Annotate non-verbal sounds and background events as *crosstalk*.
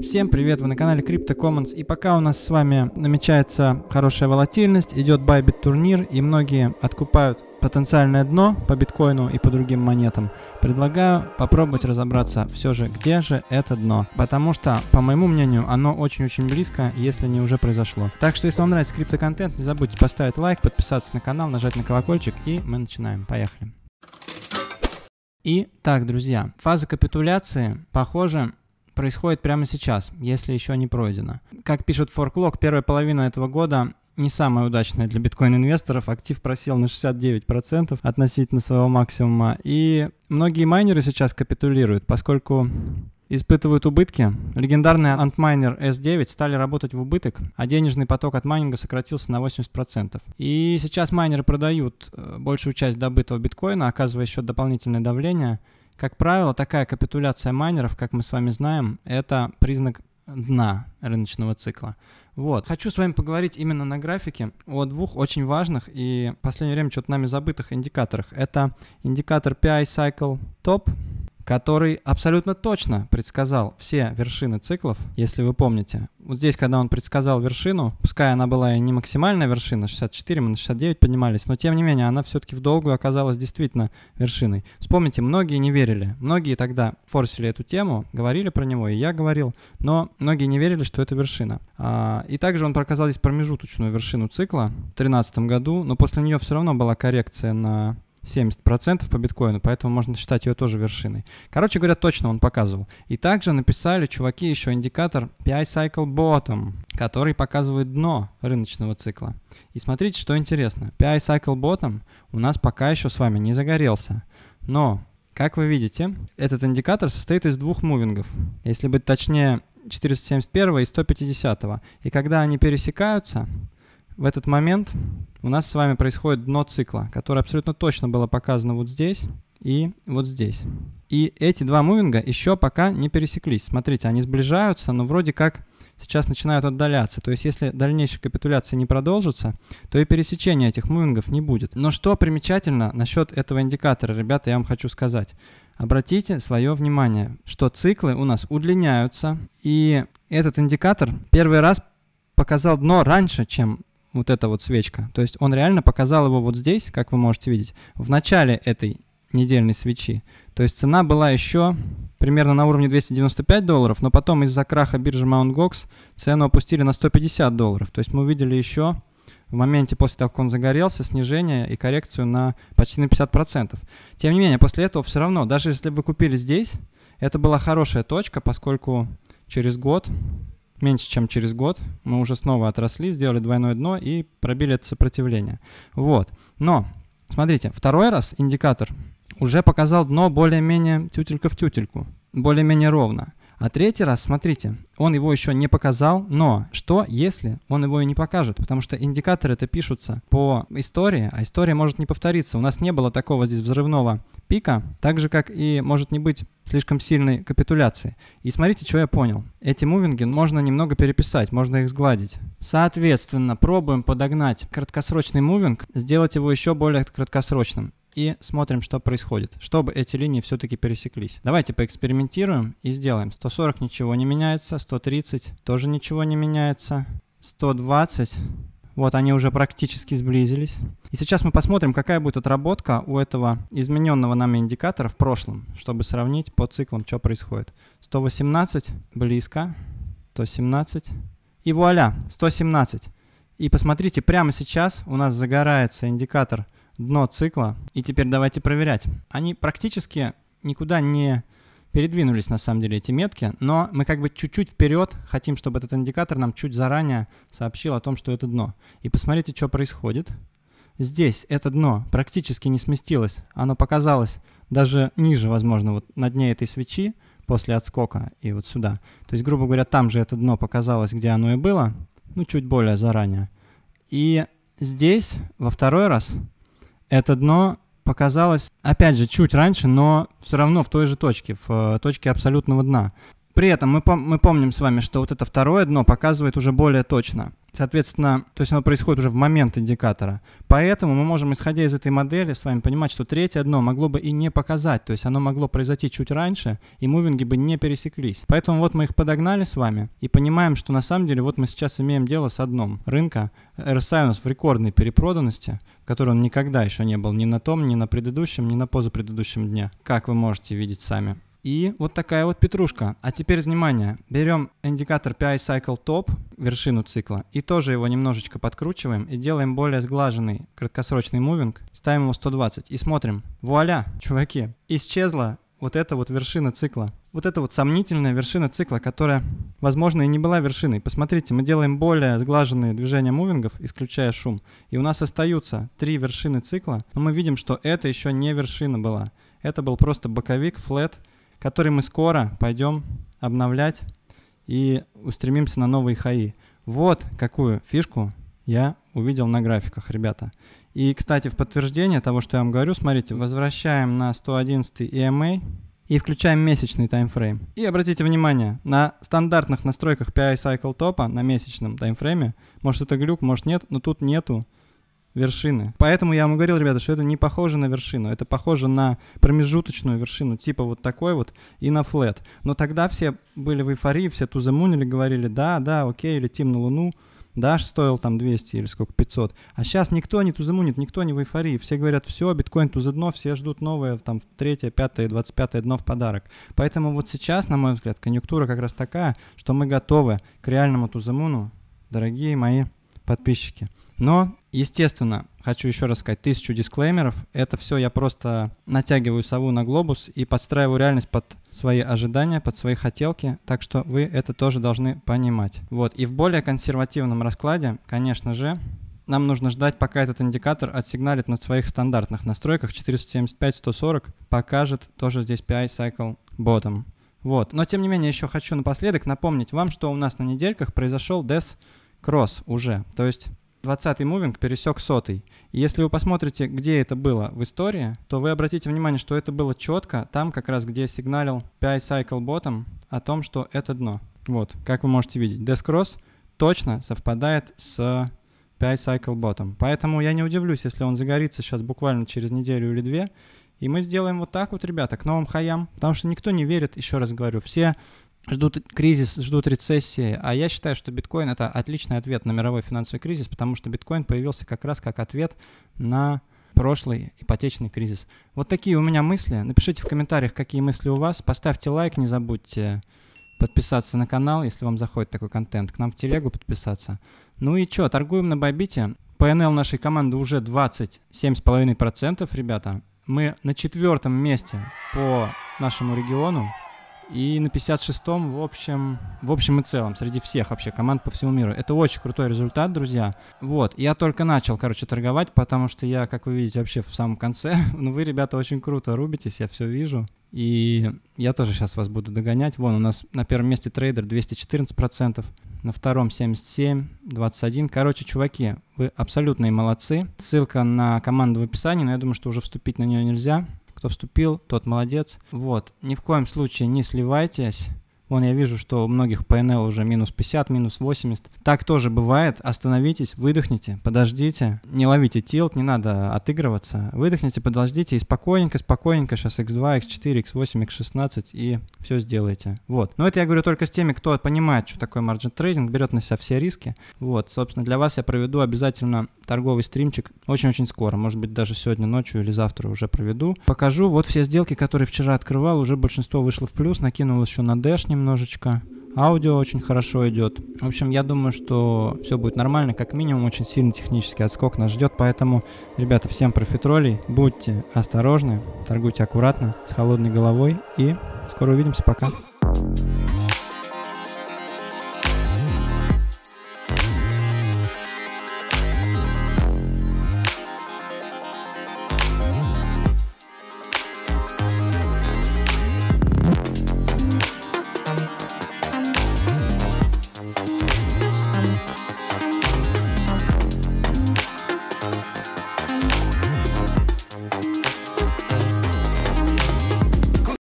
Всем привет, вы на канале Crypto Commons, и пока у нас с вами намечается хорошая волатильность, идет Bybit турнир, и многие откупают потенциальное дно по биткоину и по другим монетам, предлагаю попробовать разобраться все же, где же это дно. Потому что, по моему мнению, оно очень-очень близко, если не уже произошло. Так что, если вам нравится криптоконтент, не забудьте поставить лайк, подписаться на канал, нажать на колокольчик, и мы начинаем. Поехали. Итак, друзья, фаза капитуляции, похоже, происходит прямо сейчас, если еще не пройдено. Как пишет Forklog, первая половина этого года не самая удачная для биткоин-инвесторов. Актив просел на 69% относительно своего максимума. И многие майнеры сейчас капитулируют, поскольку испытывают убытки. Легендарный антмайнер S9 стали работать в убыток, а денежный поток от майнинга сократился на 80%. И сейчас майнеры продают э, большую часть добытого биткоина, оказывая еще дополнительное давление. Как правило, такая капитуляция майнеров, как мы с вами знаем, это признак дна рыночного цикла. Вот. Хочу с вами поговорить именно на графике о двух очень важных и в последнее время что-то нами забытых индикаторах. Это индикатор PI Cycle Top – который абсолютно точно предсказал все вершины циклов, если вы помните. Вот здесь, когда он предсказал вершину, пускай она была и не максимальная вершина, 64, мы на 69 поднимались, но тем не менее она все-таки в долгую оказалась действительно вершиной. Вспомните, многие не верили, многие тогда форсили эту тему, говорили про него, и я говорил, но многие не верили, что это вершина. А, и также он проказал здесь промежуточную вершину цикла в 2013 году, но после нее все равно была коррекция на 70% по биткоину, поэтому можно считать ее тоже вершиной. Короче говоря, точно он показывал. И также написали чуваки еще индикатор PI Cycle Bottom, который показывает дно рыночного цикла. И смотрите, что интересно. PI Cycle Bottom у нас пока еще с вами не загорелся. Но, как вы видите, этот индикатор состоит из двух мувингов. Если быть точнее, 471 и 150. И когда они пересекаются, в этот момент у нас с вами происходит дно цикла, которое абсолютно точно было показано вот здесь и вот здесь. И эти два мувинга еще пока не пересеклись. Смотрите, они сближаются, но вроде как сейчас начинают отдаляться. То есть если дальнейшая капитуляция не продолжится, то и пересечения этих мувингов не будет. Но что примечательно насчет этого индикатора, ребята, я вам хочу сказать. Обратите свое внимание, что циклы у нас удлиняются, и этот индикатор первый раз показал дно раньше, чем вот эта вот свечка. То есть он реально показал его вот здесь, как вы можете видеть, в начале этой недельной свечи. То есть цена была еще примерно на уровне 295 долларов, но потом из-за краха биржи Mount Gox цену опустили на 150 долларов. То есть мы увидели еще в моменте после того, как он загорелся, снижение и коррекцию на почти на 50%. Тем не менее, после этого все равно, даже если вы купили здесь, это была хорошая точка, поскольку через год меньше чем через год мы уже снова отросли, сделали двойное дно и пробили это сопротивление. Вот. Но, смотрите, второй раз индикатор уже показал дно более-менее тютелька в тютельку, более-менее ровно. А третий раз, смотрите, он его еще не показал, но что, если он его и не покажет? Потому что индикаторы это пишутся по истории, а история может не повториться. У нас не было такого здесь взрывного пика, так же, как и может не быть слишком сильной капитуляции. И смотрите, что я понял. Эти мувинги можно немного переписать, можно их сгладить. Соответственно, пробуем подогнать краткосрочный мувинг, сделать его еще более краткосрочным и смотрим, что происходит, чтобы эти линии все-таки пересеклись. Давайте поэкспериментируем и сделаем. 140 ничего не меняется, 130 тоже ничего не меняется, 120... Вот они уже практически сблизились. И сейчас мы посмотрим, какая будет отработка у этого измененного нами индикатора в прошлом, чтобы сравнить по циклам, что происходит. 118 близко, 117 и вуаля, 117. И посмотрите, прямо сейчас у нас загорается индикатор – дно цикла. И теперь давайте проверять. Они практически никуда не передвинулись на самом деле эти метки, но мы как бы чуть-чуть вперед хотим, чтобы этот индикатор нам чуть заранее сообщил о том, что это дно. И посмотрите, что происходит. Здесь это дно практически не сместилось, оно показалось даже ниже, возможно, вот на дне этой свечи после отскока и вот сюда. То есть, грубо говоря, там же это дно показалось, где оно и было, ну чуть более заранее. И здесь во второй раз это дно показалось, опять же, чуть раньше, но все равно в той же точке, в э, точке абсолютного дна. При этом мы, пом- мы помним с вами, что вот это второе дно показывает уже более точно. Соответственно, то есть оно происходит уже в момент индикатора. Поэтому мы можем, исходя из этой модели, с вами понимать, что третье дно могло бы и не показать. То есть оно могло произойти чуть раньше, и мувинги бы не пересеклись. Поэтому вот мы их подогнали с вами и понимаем, что на самом деле вот мы сейчас имеем дело с одном рынка. RSI у нас в рекордной перепроданности, который он никогда еще не был ни на том, ни на предыдущем, ни на позапредыдущем дне. Как вы можете видеть сами и вот такая вот петрушка. А теперь внимание, берем индикатор PI Cycle Top, вершину цикла, и тоже его немножечко подкручиваем и делаем более сглаженный краткосрочный мувинг, ставим его 120 и смотрим. Вуаля, чуваки, исчезла вот эта вот вершина цикла. Вот эта вот сомнительная вершина цикла, которая, возможно, и не была вершиной. Посмотрите, мы делаем более сглаженные движения мувингов, исключая шум. И у нас остаются три вершины цикла, но мы видим, что это еще не вершина была. Это был просто боковик, флет, который мы скоро пойдем обновлять и устремимся на новые хаи. Вот какую фишку я увидел на графиках, ребята. И, кстати, в подтверждение того, что я вам говорю, смотрите, возвращаем на 111 EMA эм и включаем месячный таймфрейм. И обратите внимание, на стандартных настройках PI Cycle Top а, на месячном таймфрейме, может это глюк, может нет, но тут нету вершины. Поэтому я вам говорил, ребята, что это не похоже на вершину, это похоже на промежуточную вершину, типа вот такой вот, и на флет. Но тогда все были в эйфории, все тузамунили, говорили, да, да, окей, летим на Луну, Даш стоил там 200 или сколько, 500. А сейчас никто не тузамунит, никто не в эйфории. Все говорят, все, биткоин туза дно, все ждут новое, там, третье, пятое, двадцать пятое дно в подарок. Поэтому вот сейчас, на мой взгляд, конъюнктура как раз такая, что мы готовы к реальному тузамуну, дорогие мои подписчики. Но Естественно, хочу еще раз сказать, тысячу дисклеймеров. Это все я просто натягиваю сову на глобус и подстраиваю реальность под свои ожидания, под свои хотелки. Так что вы это тоже должны понимать. Вот. И в более консервативном раскладе, конечно же, нам нужно ждать, пока этот индикатор отсигналит на своих стандартных настройках 475-140, покажет тоже здесь PI Cycle Bottom. Вот. Но тем не менее, еще хочу напоследок напомнить вам, что у нас на недельках произошел DES Cross уже. То есть 20-й мувинг пересек сотый. И если вы посмотрите, где это было в истории, то вы обратите внимание, что это было четко там, как раз где сигналил PI Cycle Bottom о том, что это дно. Вот, как вы можете видеть, Desk Cross точно совпадает с PI Cycle Bottom. Поэтому я не удивлюсь, если он загорится сейчас буквально через неделю или две. И мы сделаем вот так вот, ребята, к новым хаям. Потому что никто не верит, еще раз говорю, все ждут кризис, ждут рецессии, а я считаю, что биткоин — это отличный ответ на мировой финансовый кризис, потому что биткоин появился как раз как ответ на прошлый ипотечный кризис. Вот такие у меня мысли. Напишите в комментариях, какие мысли у вас. Поставьте лайк, не забудьте подписаться на канал, если вам заходит такой контент. К нам в телегу подписаться. Ну и что, торгуем на Бобите. ПНЛ нашей команды уже 27,5%, ребята. Мы на четвертом месте по нашему региону. И на 56-м в общем, в общем и целом, среди всех вообще команд по всему миру. Это очень крутой результат, друзья. Вот, я только начал, короче, торговать, потому что я, как вы видите, вообще в самом конце. *laughs* Но ну, вы, ребята, очень круто рубитесь, я все вижу. И я тоже сейчас вас буду догонять. Вон, у нас на первом месте трейдер 214%, на втором 77, 21. Короче, чуваки, вы абсолютные молодцы. Ссылка на команду в описании, но я думаю, что уже вступить на нее нельзя. Кто вступил, тот молодец. Вот, ни в коем случае не сливайтесь. Вон я вижу, что у многих PNL уже минус 50, минус 80. Так тоже бывает. Остановитесь, выдохните, подождите. Не ловите тилт, не надо отыгрываться. Выдохните, подождите и спокойненько, спокойненько сейчас x2, x4, x8, x16 и все сделаете. Вот. Но это я говорю только с теми, кто понимает, что такое margin трейдинг, берет на себя все риски. Вот, собственно, для вас я проведу обязательно торговый стримчик очень-очень скоро. Может быть, даже сегодня ночью или завтра уже проведу. Покажу вот все сделки, которые вчера открывал. Уже большинство вышло в плюс, накинул еще на дэшнем немножечко. Аудио очень хорошо идет. В общем, я думаю, что все будет нормально. Как минимум, очень сильный технический отскок нас ждет. Поэтому, ребята, всем профитролей. Будьте осторожны, торгуйте аккуратно, с холодной головой. И скоро увидимся. Пока. thank you